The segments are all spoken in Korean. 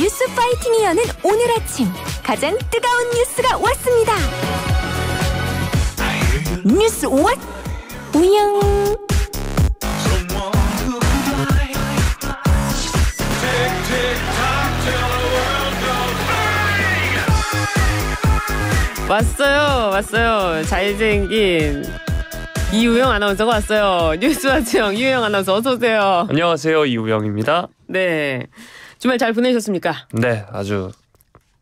뉴스 파이팅이어는 오늘 아침 가장 뜨거운 뉴스가 왔습니다. 뉴스 왓 우영 왔어요 왔어요 잘생긴 이우영 아나운서가 왔어요 뉴스와 지영 이우영 아나운서 어서 오세요 안녕하세요 이우영입니다 네 주말 잘 보내셨습니까? 네, 아주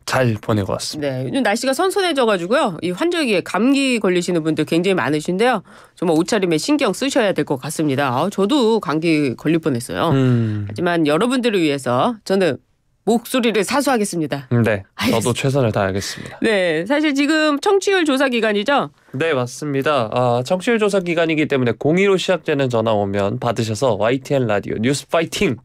잘 보내고 왔습니다. 네, 요즘 날씨가 선선해져가지고요. 이 환절기에 감기 걸리시는 분들 굉장히 많으신데요. 정말 옷차림에 신경 쓰셔야 될 것 같습니다. 아, 저도 감기 걸릴 뻔했어요. 음. 하지만 여러분들을 위해서 저는 목소리를 사수하겠습니다. 네, 알겠 저도 최선을 다하겠습니다. 네, 사실 지금 청취율 조사 기간이죠. 네, 맞습니다. 아, 청취율 조사 기간이기 때문에 02로 시작되는 전화 오면 받으셔서 YTN 라디오 뉴스 파이팅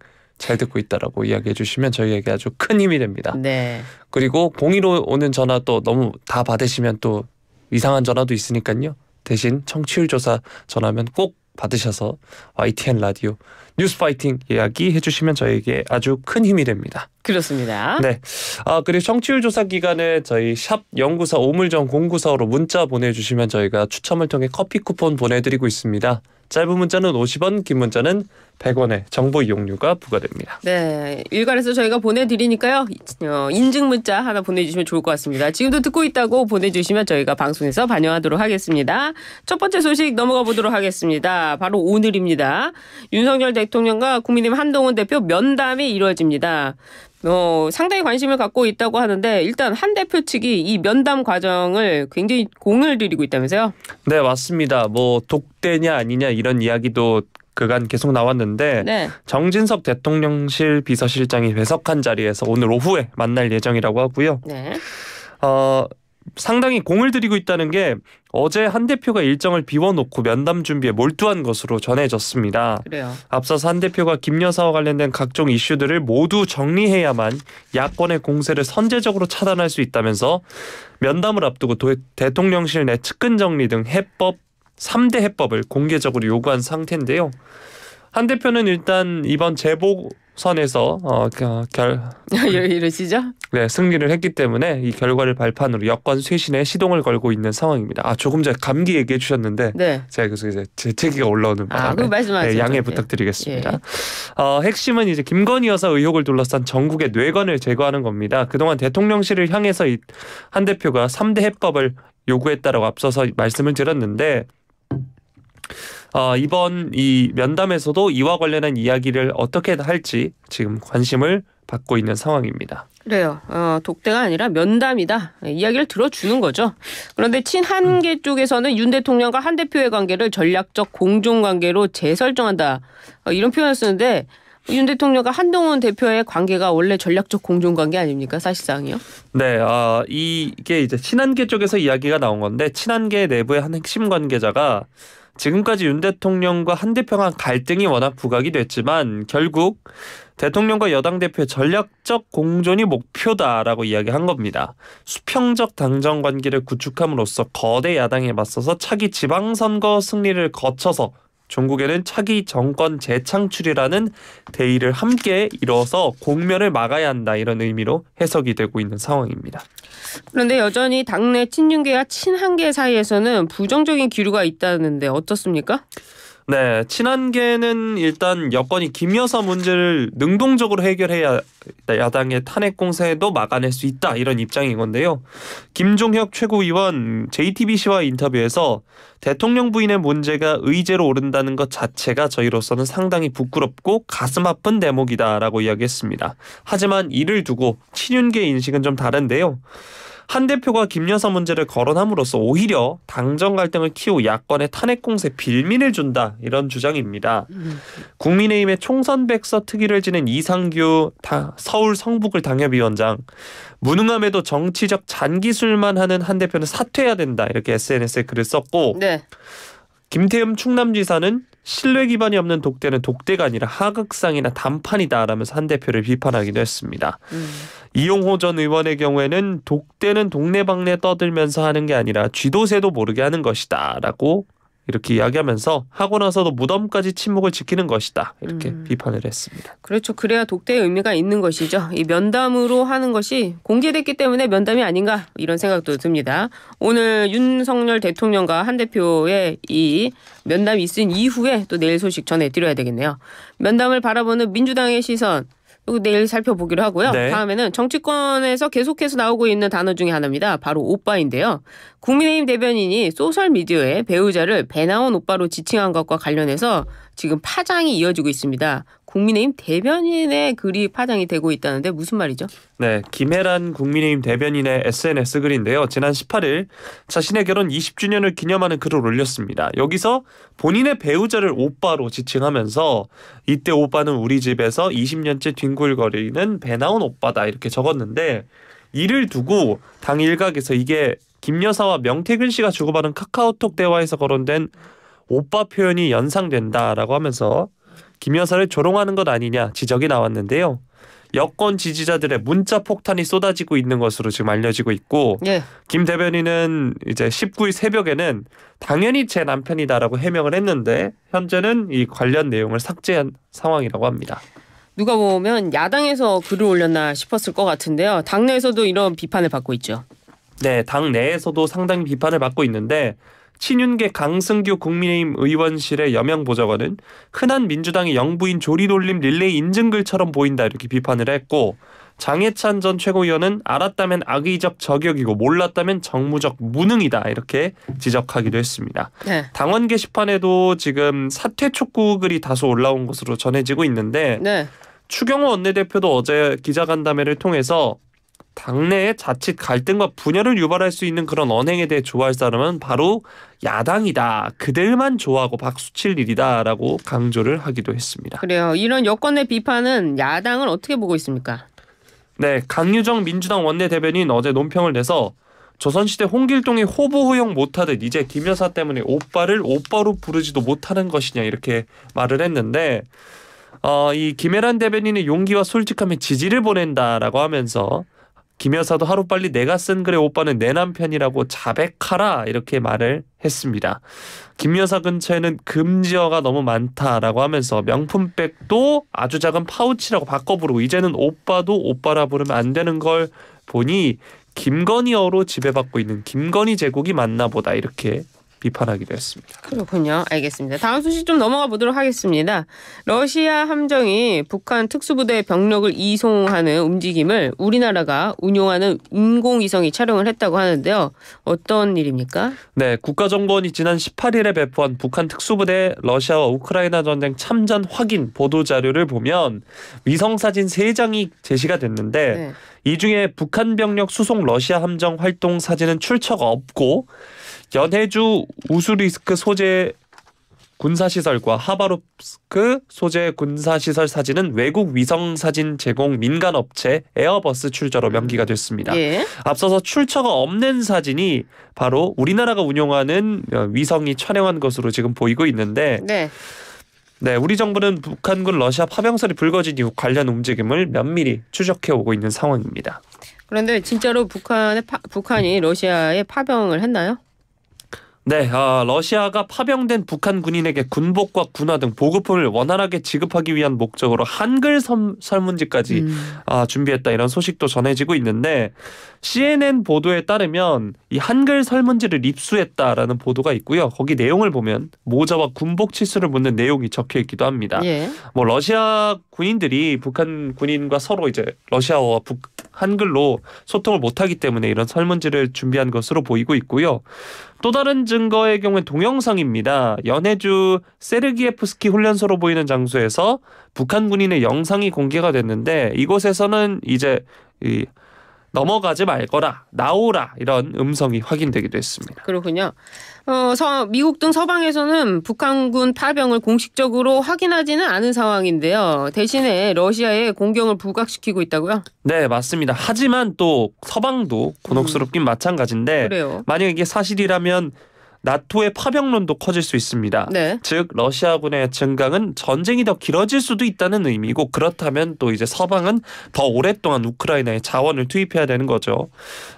잘 듣고 있다라고 이야기해 주시면 저희에게 아주 큰 힘이 됩니다. 네. 그리고 공의로 오는 전화 또 너무 다 받으시면 또 이상한 전화도 있으니까요. 대신 청취율 조사 전화면 꼭 받으셔서 YTN 라디오 뉴스 파이팅 이야기 해주시면 저에게 아주 큰 힘이 됩니다. 그렇습니다. 네. 아, 그리고 청취율 조사 기간에 저희 샵 연구사 오물정 공구사로 문자 보내주시면 저희가 추첨을 통해 커피 쿠폰 보내드리고 있습니다. 짧은 문자는 50원, 긴 문자는 100원의 정보 이용료가 부과됩니다. 네, 일괄해서 저희가 보내드리니까요. 어, 인증 문자 하나 보내주시면 좋을 것 같습니다. 지금도 듣고 있다고 보내주시면 저희가 방송에서 반영하도록 하겠습니다. 첫 번째 소식 넘어가 보도록 하겠습니다. 바로 오늘입니다. 윤석열 대 대통령과 국민의힘 한동훈 대표 면담이 이루어집니다. 어, 상당히 관심을 갖고 있다고 하는데 일단 한 대표 측이 이 면담 과정을 굉장히 공을 들이고 있다면서요? 네, 맞습니다. 뭐 독대냐 아니냐 이런 이야기도 그간 계속 나왔는데 네. 정진석 대통령실 비서실장이 회석한 자리에서 오늘 오후에 만날 예정이라고 하고요. 네. 어, 상당히 공을 들이고 있다는 게 어제 한 대표가 일정을 비워놓고 면담 준비에 몰두한 것으로 전해졌습니다. 그래요. 앞서서 한 대표가 김 여사와 관련된 각종 이슈들을 모두 정리해야만 야권의 공세를 선제적으로 차단할 수 있다면서 면담을 앞두고 도, 대통령실 내 측근 정리 등 해법 3대 해법을 공개적으로 요구한 상태인데요. 한 대표는 일단 이번 제보 선에서 어, 결 아, 예, 이러시죠? 네 승리를 했기 때문에 이 결과를 발판으로 여권 쇄신에 시동을 걸고 있는 상황입니다. 아 조금 전에 감기 얘기해 주셨는데 네. 제가 계속 이제 재채기가 올라오는 바람에 아, 네, 양해 부탁드리겠습니다. 예. 어, 핵심은 이제 김건희 여사 의혹을 둘러싼 전국의 뇌관을 제거하는 겁니다. 그동안 대통령실을 향해서 이 한 대표가 3대 해법을 요구했다라고 앞서서 말씀을 드렸는데 어, 이번 이 면담에서도 이와 관련한 이야기를 어떻게 할지 지금 관심을 받고 있는 상황입니다. 그래요. 어, 독대가 아니라 면담이다. 이야기를 들어주는 거죠. 그런데 친한계 음. 쪽에서는 윤 대통령과 한 대표의 관계를 전략적 공존관계로 재설정한다. 어, 이런 표현을 쓰는데 윤 대통령과 한동훈 대표의 관계가 원래 전략적 공존관계 아닙니까 사실상이요? 네, 어, 이게 이제 친한계 쪽에서 이야기가 나온 건데 친한계 내부의 한 핵심 관계자가 지금까지 윤 대통령과 한대평한 갈등이 워낙 부각이 됐지만 결국 대통령과 여당 대표의 전략적 공존이 목표다라고 이야기한 겁니다. 수평적 당정 관계를 구축함으로써 거대 야당에 맞서서 차기 지방선거 승리를 거쳐서 종국에는 차기 정권 재창출이라는 대의를 함께 이뤄서 공멸을 막아야 한다 이런 의미로 해석이 되고 있는 상황입니다. 그런데 여전히 당내 친윤계와 친한계 사이에서는 부정적인 기류가 있다는데 어떻습니까? 네, 친한계는 일단 여건이 김여사 문제를 능동적으로 해결해야 야당의 탄핵 공세도 막아낼 수 있다 이런 입장인 건데요. 김종혁 최고위원 JTBC와 인터뷰에서 대통령 부인의 문제가 의제로 오른다는 것 자체가 저희로서는 상당히 부끄럽고 가슴 아픈 대목이다라고 이야기했습니다. 하지만 이를 두고 친윤계 인식은 좀 다른데요. 한 대표가 김여사 문제를 거론함으로써 오히려 당정 갈등을 키우 야권의 탄핵 공세 빌미를 준다 이런 주장입니다. 국민의힘의 총선 백서 특위를 지낸 이상규 서울 성북을 당협위원장 무능함에도 정치적 잔기술만 하는 한 대표는 사퇴해야 된다 이렇게 SNS에 글을 썼고 네. 김태흠 충남지사는 신뢰 기반이 없는 독대는 독대가 아니라 하극상이나 단판이다라면서 한 대표를 비판하기도 했습니다. 음. 이용호 전 의원의 경우에는 독대는 동네방네 떠들면서 하는 게 아니라 쥐도새도 모르게 하는 것이다라고 이렇게 이야기하면서 하고 나서도 무덤까지 침묵을 지키는 것이다 이렇게 음. 비판을 했습니다. 그렇죠. 그래야 독대의 의미가 있는 것이죠. 이 면담으로 하는 것이 공개됐기 때문에 면담이 아닌가 이런 생각도 듭니다. 오늘 윤석열 대통령과 한 대표의 이 면담이 있은 이후에 또 내일 소식 전해드려야 되겠네요. 면담을 바라보는 민주당의 시선 내일 살펴보기로 하고요. 네. 다음에는 정치권에서 계속해서 나오고 있는 단어 중에 하나입니다. 바로 오빠인데요. 국민의힘 대변인이 소셜미디어에 배우자를 배나온 오빠로 지칭한 것과 관련해서 지금 파장이 이어지고 있습니다. 국민의힘 대변인의 글이 파장이 되고 있다는데 무슨 말이죠? 네, 김혜란 국민의힘 대변인의 SNS 글인데요. 지난 18일 자신의 결혼 20주년을 기념하는 글을 올렸습니다. 여기서 본인의 배우자를 오빠로 지칭하면서 이때 오빠는 우리 집에서 20년째 뒹굴거리는 배 나온 오빠다 이렇게 적었는데 이를 두고 당 일각에서 이게 김 여사와 명태근 씨가 주고받은 카카오톡 대화에서 거론된 오빠 표현이 연상된다라고 하면서 김 여사를 조롱하는 것 아니냐 지적이 나왔는데요. 여권 지지자들의 문자 폭탄이 쏟아지고 있는 것으로 지금 알려지고 있고 예. 김 대변인은 이제 19일 새벽에는 당연히 제 남편이다라고 해명을 했는데 현재는 이 관련 내용을 삭제한 상황이라고 합니다. 누가 보면 야당에서 글을 올렸나 싶었을 것 같은데요. 당내에서도 이런 비판을 받고 있죠. 네, 당 내에서도 상당히 비판을 받고 있는데 친윤계 강승규 국민의힘 의원실의 여명 보좌관은 흔한 민주당의 영부인 조리돌림 릴레이 인증글처럼 보인다 이렇게 비판을 했고 장해찬 전 최고위원은 알았다면 악의적 저격이고 몰랐다면 정무적 무능이다 이렇게 지적하기도 했습니다. 네. 당원 게시판에도 지금 사퇴 촉구 글이 다소 올라온 것으로 전해지고 있는데 네. 추경호 원내대표도 어제 기자간담회를 통해서 당내에 자칫 갈등과 분열을 유발할 수 있는 그런 언행에 대해 좋아할 사람은 바로 야당이다. 그들만 좋아하고 박수칠 일이다라고 강조를 하기도 했습니다. 그래요. 이런 여권의 비판은 야당은 어떻게 보고 있습니까? 네, 강유정 민주당 원내대변인 어제 논평을 내서 조선시대 홍길동이 호보 허용 못하듯 이제 김 여사 때문에 오빠를 오빠로 부르지도 못하는 것이냐 이렇게 말을 했는데 어, 이 김혜란 대변인의 용기와 솔직함에 지지를 보낸다라고 하면서 김 여사도 하루빨리 내가 쓴 글의 오빠는 내 남편이라고 자백하라 이렇게 말을 했습니다. 김 여사 근처에는 금지어가 너무 많다라고 하면서 명품백도 아주 작은 파우치라고 바꿔 부르고 이제는 오빠도 오빠라 부르면 안 되는 걸 보니 김건희어로 지배받고 있는 김건희 제국이 맞나 보다 이렇게 비판하기도 했습니다. 그렇군요. 알겠습니다. 다음 소식 좀 넘어가 보도록 하겠습니다. 러시아 함정이 북한 특수부대 병력을 이송하는 움직임을 우리나라가 운용하는 인공위성이 촬영을 했다고 하는데요. 어떤 일입니까? 네, 국가정보원이 지난 18일에 배포한 북한 특수부대 러시아와 우크라이나 전쟁 참전 확인 보도 자료를 보면 위성 사진 3장이 제시가 됐는데 네. 이 중에 북한 병력 수송 러시아 함정 활동 사진은 출처가 없고 연해주 우수리스크 소재 군사시설과 하바롭스크 소재 군사시설 사진은 외국 위성 사진 제공 민간업체 에어버스 출처로 명기가 됐습니다. 예. 앞서서 출처가 없는 사진이 바로 우리나라가 운용하는 위성이 촬영한 것으로 지금 보이고 있는데 네. 네, 우리 정부는 북한군 러시아 파병설이 불거진 이후 관련 움직임을 면밀히 추적해 오고 있는 상황입니다. 그런데 진짜로 북한의 파, 북한이 러시아에 파병을 했나요? 네, 아, 러시아가 파병된 북한 군인에게 군복과 군화 등 보급품을 원활하게 지급하기 위한 목적으로 한글 선, 설문지까지 음. 아, 준비했다 이런 소식도 전해지고 있는데 CNN 보도에 따르면 이 한글 설문지를 입수했다라는 보도가 있고요. 거기 내용을 보면 모자와 군복 치수를 묻는 내용이 적혀 있기도 합니다. 예. 뭐 러시아 군인들이 북한 군인과 서로 이제 러시아와 북, 한글로 소통을 못하기 때문에 이런 설문지를 준비한 것으로 보이고 있고요. 또 다른 증거의 경우엔 동영상입니다. 연해주 세르기예프스키 훈련소로 보이는 장소에서 북한 군인의 영상이 공개가 됐는데 이곳에서는 이제 이 넘어가지 말거라 나오라 이런 음성이 확인되기도 했습니다. 그렇군요. 어, 서, 미국 등 서방에서는 북한군 파병을 공식적으로 확인하지는 않은 상황인데요. 대신에 러시아의 공격을 부각시키고 있다고요? 네, 맞습니다. 하지만 또 서방도 음. 곤혹스럽긴 음. 마찬가지인데 그래요. 만약 이게 사실이라면 나토의 파병론도 커질 수 있습니다. 네. 즉 러시아군의 증강은 전쟁이 더 길어질 수도 있다는 의미고 그렇다면 또 이제 서방은 더 오랫동안 우크라이나에 자원을 투입해야 되는 거죠.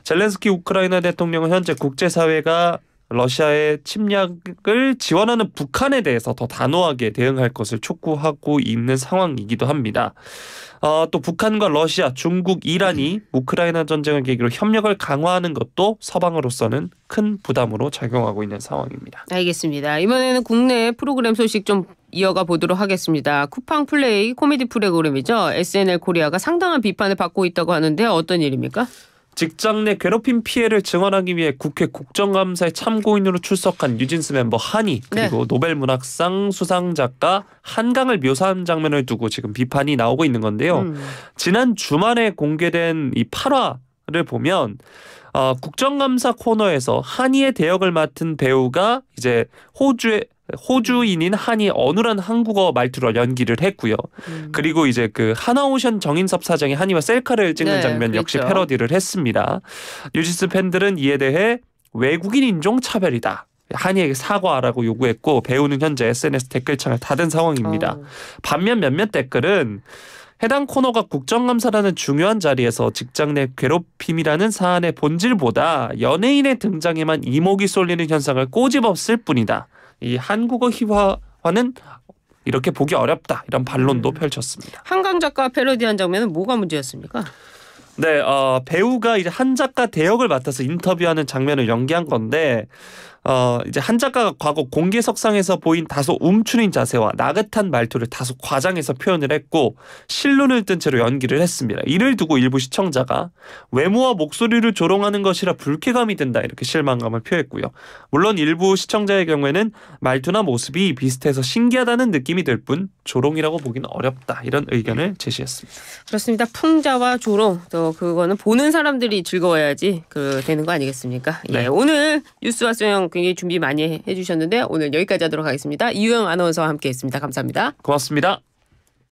젤렌스키 우크라이나 대통령은 현재 국제사회가 러시아의 침략을 지원하는 북한에 대해서 더 단호하게 대응할 것을 촉구하고 있는 상황이기도 합니다. 어, 또 북한과 러시아, 중국, 이란이 우크라이나 전쟁을 계기로 협력을 강화하는 것도 서방으로서는 큰 부담으로 작용하고 있는 상황입니다. 알겠습니다. 이번에는 국내 프로그램 소식 좀 이어가 보도록 하겠습니다. 쿠팡 플레이 코미디 프로그램이죠. SNL 코리아가 상당한 비판을 받고 있다고 하는데 어떤 일입니까? 직장 내 괴롭힘 피해를 증언하기 위해 국회 국정감사에 참고인으로 출석한 뉴진스 멤버 한이 네. 그리고 네. 노벨문학상 수상 작가 한강을 묘사한 장면을 두고 지금 비판이 나오고 있는 건데요. 음. 지난 주말에 공개된 이 8화를 보면 어, 국정감사 코너에서 한이의 대역을 맡은 배우가 이제 호주의 호주인인 한이 어눌한 한국어 말투로 연기를 했고요. 음. 그리고 이제 그 하나오션 정인섭 사장이 한이와 셀카를 찍는 네, 장면 역시 그렇죠. 패러디를 했습니다. 뉴시스 팬들은 이에 대해 외국인 인종 차별이다. 한이에게 사과하라고 요구했고 배우는 현재 SNS 댓글창을 닫은 상황입니다. 어. 반면 몇몇 댓글은 해당 코너가 국정감사라는 중요한 자리에서 직장 내 괴롭힘이라는 사안의 본질보다 연예인의 등장에만 이목이 쏠리는 현상을 꼬집었을 뿐이다. 이 한국어 희화화는 이렇게 보기 어렵다 이런 반론도 음. 펼쳤습니다. 한강 작가 패러디한 장면은 뭐가 문제였습니까? 네, 어, 배우가 이제 한 작가 대역을 맡아서 인터뷰하는 장면을 연기한 건데 어, 이제 한 작가가 과거 공개석상에서 보인 다소 움츠린 자세와 나긋한 말투를 다소 과장해서 표현을 했고 실눈을 뜬 채로 연기를 했습니다. 이를 두고 일부 시청자가 외모와 목소리를 조롱하는 것이라 불쾌감이 든다 이렇게 실망감을 표했고요. 물론 일부 시청자의 경우에는 말투나 모습이 비슷해서 신기하다는 느낌이 들 뿐 조롱이라고 보기는 어렵다 이런 의견을 제시했습니다. 그렇습니다. 풍자와 조롱 또 그거는 보는 사람들이 즐거워야지 그 되는 거 아니겠습니까? 예, 네. 예, 오늘 뉴스와 수영 굉장히 준비 많이 해주셨는데 오늘 여기까지 하도록 하겠습니다. 이유영 아나운서와 함께했습니다. 감사합니다. 고맙습니다.